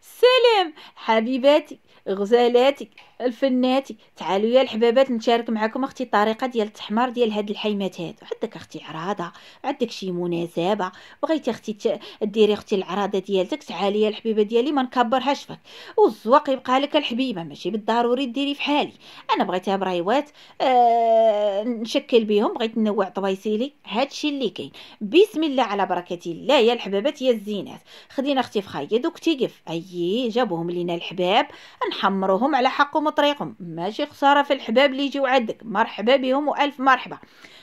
سلام حبيباتك غزالاتك الفنات تعالوا يا الحبابات نشارك معكم اختي الطريقه ديال التحمار ديال هاد الحيمات هاد عندك اختي عراضه عندك شي مناسبه بغيتي اختي ديري اختي العراضه ديالتك تعالي يا الحبيبه ديالي ما نكبرهاش فك والزواق يبقى لك الحبيبه ماشي بالضروري ديري في حالي انا بغيتها برايوات آه نشكل بهم بغيت نوع طبيسيلي هادشي اللي كاين بسم الله على بركه الله يا الحبابات يا الزينات خدينا اختي في خيط وكتيقف اي جابوهم لينا الحباب نحمروهم على حقهم طريقهم ماشي خساره في الحباب اللي يجيو عندك مرحبا بهم والف مرحبا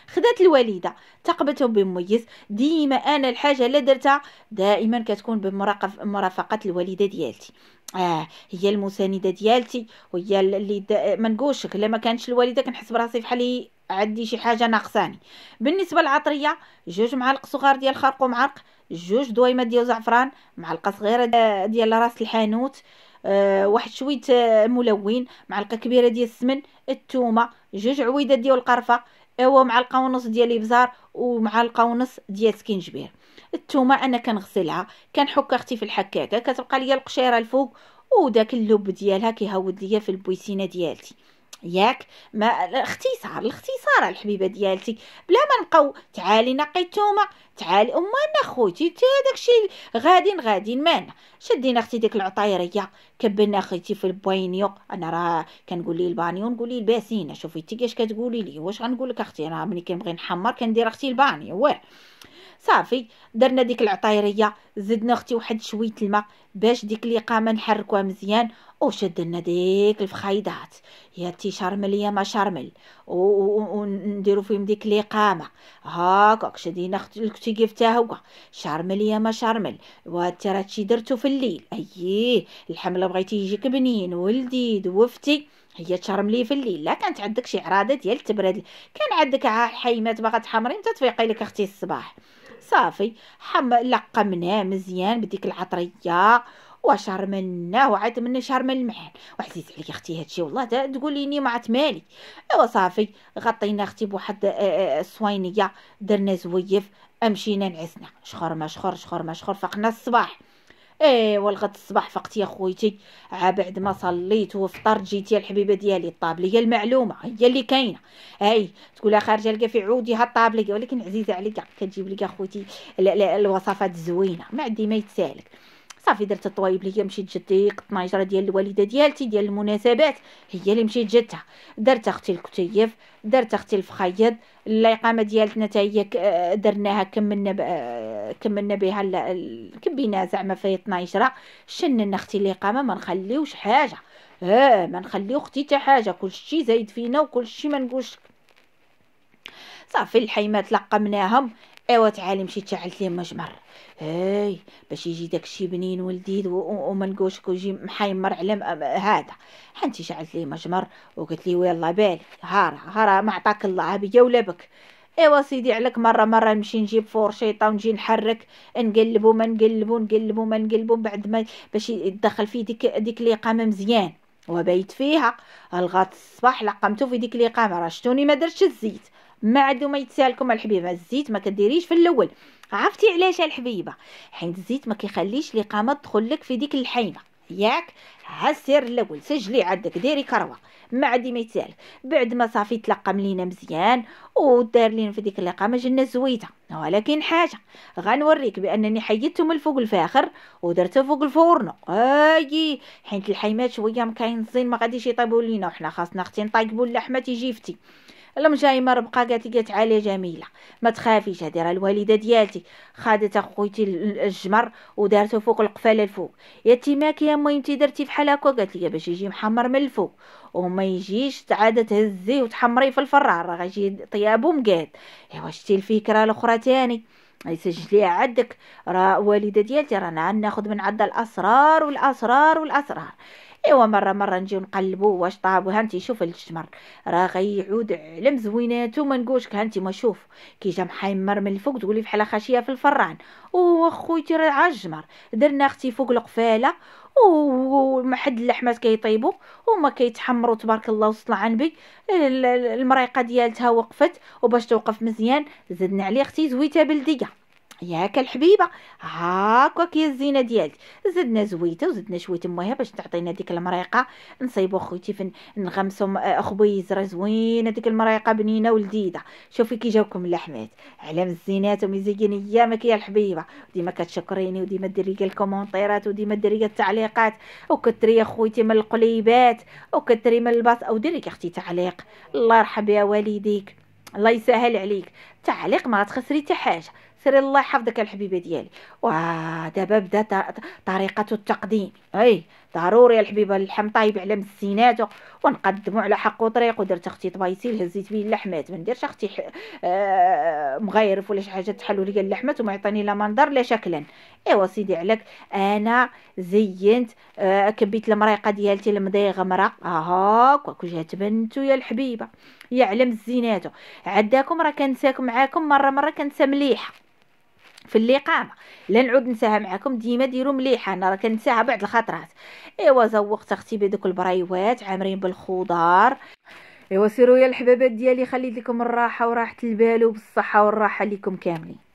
خدات الوالده تقبتهم بمميز ديما انا الحاجه اللي درتها دائما كتكون بمرافقه الوالده ديالتي اه هي المسانده ديالتي وهي اللي ما نقولش الا ما كانتش الوالده كنحس براسي بحالي عندي شي حاجه ناقصاني بالنسبه للعطريه جوج معالق صغار ديال خرق ومعرق جوج دويمه ديال زعفران معلقه صغيره ديال راس الحانوت آه واحد شويه آه، ملون معلقه كبيره ديال السمن الثومه جوج عويدات ديال القرفه هو معلقه ونص ديال الابزار ومعلقه ونص ديال سكينجبير الثومه انا كنغسلها كنحك اختي في الحكاكه كتبقى ليا القشيره الفوق وداك اللب ديالها كيهود ليا في البويسينه ديالتي ياك ما الاختصار الاختصار الحبيبه ديالتي بلا ما نبقاو تعالي نقي التومه تعالي امنا خوتي تا داكشي غادي غادين مانا شدينا اختي ديك العطيريه كبلنا اختي في البوينيو انا راه كنقول لي البانيو نقول لي الباسينه شوفي انت كاش كتقولي لي واش غنقول لك اختي انا ملي كنبغي نحمر كندير اختي البانيو واه صافي درنا ديك العطايريه زدنا اختي واحد شويه الماء باش ديك الاقامه نحركوها مزيان وشد لنا ديك الفخيضات يا تي شرمل يا ما شرمل ونديرو فيهم ديك الاقامه هاكاك شدينا اختي الكتي كيف تا هو شرمل يا ما شارمل وانت راه درتو في الليل اييه الحمله بغيتي يجيك بنين ولديد وفتي هي لي في الليل لا كانت عندك شي عراضه ديال التبرد كان عندك حيمات باغا تحمري انت تفيقي لك اختي الصباح صافي حم لقمناه مزيان بديك العطريه وشهر منه وعاد من شهر من المحن وعزيز عليك اختي هادشي والله تقول لي ما مالي ايوا صافي غطينا اختي بواحد الصوينيه آه، آه، آه، درنا زويف امشينا نعسنا شخر ما شخر شخر ما شخر فقنا الصباح ايوا لغد الصباح فقت يا خويتي عا بعد ما صليت وفطرت جيتي الحبيبه ديالي الطابله هي المعلومه هي اللي كاينه هاي تقولها خارجه لقى في عودي ها ولكن عزيزه عليك كتجيب لك اخوتي الوصفات الزوينه ما عندي ما يتسالك صافي درت الطوايب اللي هي مشيت جدي الطناجره ديال الوالده ديالتي ديال المناسبات هي اللي مشيت جدتها درت اختي الكتيف درت اختي الفخيط الليقامه ديالتنا حتى هي درناها كملنا كملنا بها كبينا زعما في 12 شنن اختي قامه ما نخليوش حاجه اه ما نخليو اختي حتى حاجه كلشي زايد فينا وكلشي ما نقولش صافي الحيمات لقمناهم ايوا تعالي مشيت شعلت لهم مجمر هاي باش يجي داكشي بنين ولديد وما نقولش ويجي محيمر على هذا حنتي شعلت ليه مجمر وقلت لي ويلا بالي هارا هارا ما عطاك الله بيا ولا بك ايوا سيدي عليك مره مره نمشي نجيب فورشيطه ونجي نحرك نقلبو ما نقلبو نقلبو ما نقلبو بعد ما باش يدخل فيه ديك ديك الاقامه مزيان وبيت فيها الغات الصباح لقمتو في ديك الاقامه راه شتوني ما درتش الزيت ما عندو ما يتسالكم الحبيبه الزيت ما كديريش في الاول عرفتي علاش الحبيبه حيت الزيت ما كيخليش الاقامه تدخل لك في ديك الحينه ياك ها السر الاول سجلي عندك ديري كروه مع ما مثال بعد ما صافي تلقم لينا مزيان ودار لينا في ديك ما جنه زويته ولكن حاجه غنوريك بانني حيدتهم من فوق الفاخر ودرته فوق الفرن اي حيت الحيمات شويه مكاين الزين ما غاديش يطيبوا لينا وحنا خاصنا اختي نطيبوا اللحمه تيجي فتي مر بقا قالت لي تعالي جميله ما تخافيش هادي راه الوالده ديالتي خادت اخويتي الجمر ودارته فوق القفاله الفوق يا تيماك يا امي انت درتي بحال هكا قالت لي باش يجي محمر من الفوق وما يجيش عاد تهزيه وتحمريه في الفرار راه غيجي طيابو مقاد ايوا شتي الفكره الاخرى تاني يسجلي عندك راه والده ديالتي رانا ناخذ من عندها الاسرار والاسرار والاسرار ايوا مره مره نجيو نقلبو واش طاب هانتي شوف الجمر راه غيعود علم زويناتو وما نقولش هانتي ما شوف كي جا محمر من الفوق تقولي بحال خشيه في الفران وخويتي راه على الجمر درنا اختي فوق القفاله وما محد اللحمات كيطيبو وما كيتحمروا تبارك الله وصل عنبي المريقه ديالتها وقفت وباش توقف مزيان زدنا عليه اختي زويته بلديه ياك الحبيبه هاكاك يا الزينه ديالك زدنا زويته وزدنا شويه ميه باش تعطينا ديك المريقه نصيبو خوتي في نغمسو آه، خبيز راه زوينه ديك المريقه بنينه ولذيذه شوفي كي جاوكم اللحمات على مزينات ومزيكين ايامك يا الحبيبه ديما كتشكريني وديما ديري لي الكومونتيرات وديما ديري لي التعليقات وكثري يا خوتي من القليبات وكثري من الباص او ديري اختي تعليق الله يرحم يا والديك الله يسهل عليك تعليق ما تخسري حتى حاجه سيري الله يحفظك الحبيبه ديالي ودابا بدا طريقه التقديم اي ضروري يا الحبيبه اللحم طايب على مسيناتو ونقدمو على حق وطريق ودرت اختي طبايسيل هزيت بيه اللحمات ما نديرش اختي ح... آه مغيرف ولا شي حاجه تحلوا لي اللحمات وما يعطيني لا منظر لا شكلا ايوا سيدي عليك انا زينت آه كبيت المريقه ديالتي المضيغه مرق هاك وجهت بنتو يا الحبيبه يعلم الزيناتو عداكم راه كنساكم معاكم مره مره كنسا مليحه في الاقامه لا نعود نساها معكم ديما ديروا مليحه انا راه كنساها بعض الخطرات ايوا زوقت اختي بدوك البرايوات عامرين بالخضار ايوا سيروا يا الحبابات ديالي خليت لكم الراحه وراحه البال وبالصحه والراحه لكم كاملين